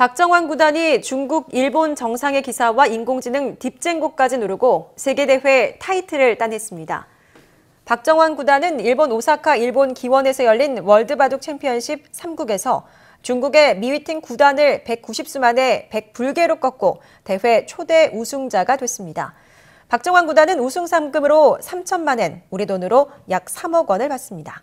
박정환 구단이 중국, 일본 정상의 기사와 인공지능 딥쟁고까지 누르고 세계대회 타이틀을 따냈습니다. 박정환 구단은 일본 오사카 일본 기원에서 열린 월드바둑 챔피언십 3국에서 중국의 미위팅 구단을 190수 만에 100불개로 꺾고 대회 초대 우승자가 됐습니다. 박정환 구단은 우승 3금으로 3천만 엔, 우리 돈으로 약 3억 원을 받습니다.